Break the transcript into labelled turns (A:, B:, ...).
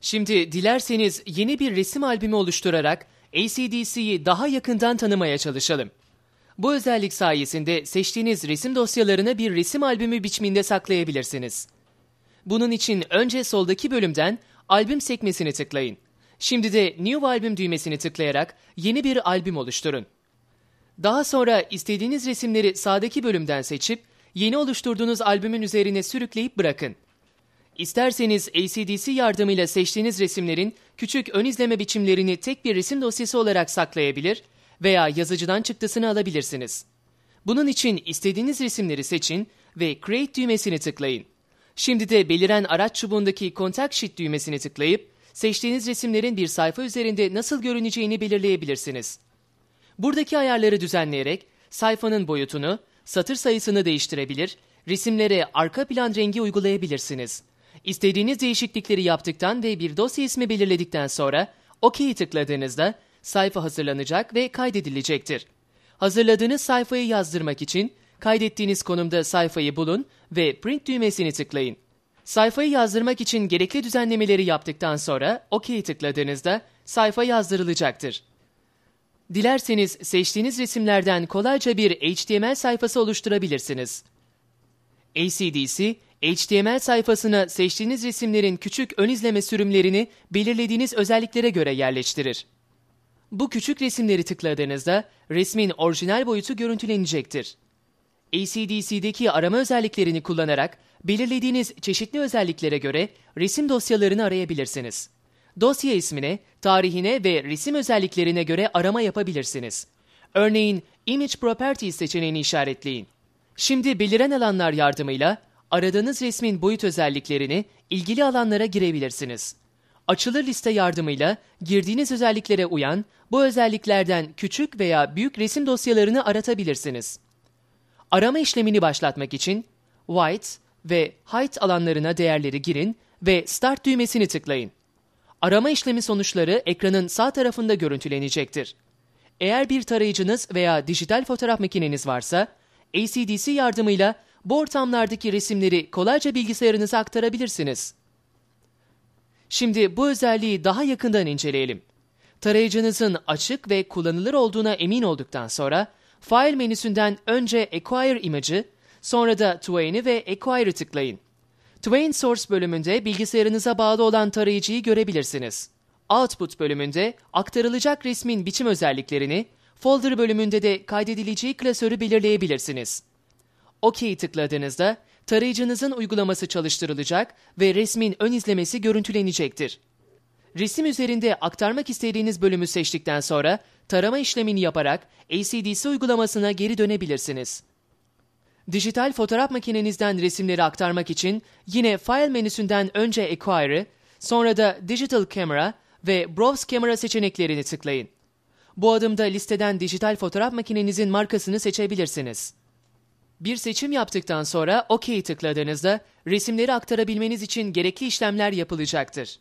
A: Şimdi dilerseniz yeni bir resim albümü oluşturarak ACDC'yi daha yakından tanımaya çalışalım. Bu özellik sayesinde seçtiğiniz resim dosyalarını bir resim albümü biçiminde saklayabilirsiniz. Bunun için önce soldaki bölümden albüm sekmesini tıklayın. Şimdi de New Album düğmesini tıklayarak yeni bir albüm oluşturun. Daha sonra istediğiniz resimleri sağdaki bölümden seçip yeni oluşturduğunuz albümün üzerine sürükleyip bırakın. İsterseniz ACDC yardımıyla seçtiğiniz resimlerin küçük ön izleme biçimlerini tek bir resim dosyası olarak saklayabilir veya yazıcıdan çıktısını alabilirsiniz. Bunun için istediğiniz resimleri seçin ve Create düğmesini tıklayın. Şimdi de beliren araç çubuğundaki Contact Sheet düğmesini tıklayıp seçtiğiniz resimlerin bir sayfa üzerinde nasıl görüneceğini belirleyebilirsiniz. Buradaki ayarları düzenleyerek sayfanın boyutunu, satır sayısını değiştirebilir, resimlere arka plan rengi uygulayabilirsiniz. İstediğiniz değişiklikleri yaptıktan ve bir dosya ismi belirledikten sonra OK'yi tıkladığınızda sayfa hazırlanacak ve kaydedilecektir. Hazırladığınız sayfayı yazdırmak için kaydettiğiniz konumda sayfayı bulun ve Print düğmesini tıklayın. Sayfayı yazdırmak için gerekli düzenlemeleri yaptıktan sonra OK'yi tıkladığınızda sayfa yazdırılacaktır. Dilerseniz seçtiğiniz resimlerden kolayca bir HTML sayfası oluşturabilirsiniz. ACDC HTML sayfasına seçtiğiniz resimlerin küçük ön izleme sürümlerini belirlediğiniz özelliklere göre yerleştirir. Bu küçük resimleri tıkladığınızda resmin orijinal boyutu görüntülenecektir. ACDC'deki arama özelliklerini kullanarak belirlediğiniz çeşitli özelliklere göre resim dosyalarını arayabilirsiniz. Dosya ismine, tarihine ve resim özelliklerine göre arama yapabilirsiniz. Örneğin Image Properties seçeneğini işaretleyin. Şimdi beliren alanlar yardımıyla aradığınız resmin boyut özelliklerini ilgili alanlara girebilirsiniz. Açılır liste yardımıyla girdiğiniz özelliklere uyan bu özelliklerden küçük veya büyük resim dosyalarını aratabilirsiniz. Arama işlemini başlatmak için White ve Height alanlarına değerleri girin ve Start düğmesini tıklayın. Arama işlemi sonuçları ekranın sağ tarafında görüntülenecektir. Eğer bir tarayıcınız veya dijital fotoğraf makineniz varsa, ACDC yardımıyla bu ortamlardaki resimleri kolayca bilgisayarınıza aktarabilirsiniz. Şimdi bu özelliği daha yakından inceleyelim. Tarayıcınızın açık ve kullanılır olduğuna emin olduktan sonra File menüsünden önce Acquire Image'ı, sonra da Twain'i ve Acquire'ı tıklayın. Twain Source bölümünde bilgisayarınıza bağlı olan tarayıcıyı görebilirsiniz. Output bölümünde aktarılacak resmin biçim özelliklerini, Folder bölümünde de kaydedileceği klasörü belirleyebilirsiniz. OK'yi tıkladığınızda tarayıcınızın uygulaması çalıştırılacak ve resmin ön izlemesi görüntülenecektir. Resim üzerinde aktarmak istediğiniz bölümü seçtikten sonra tarama işlemini yaparak ACDC uygulamasına geri dönebilirsiniz. Dijital fotoğraf makinenizden resimleri aktarmak için yine File menüsünden önce Acquire'ı, sonra da Digital Camera ve Browse Camera seçeneklerini tıklayın. Bu adımda listeden dijital fotoğraf makinenizin markasını seçebilirsiniz. Bir seçim yaptıktan sonra OK'yi tıkladığınızda resimleri aktarabilmeniz için gerekli işlemler yapılacaktır.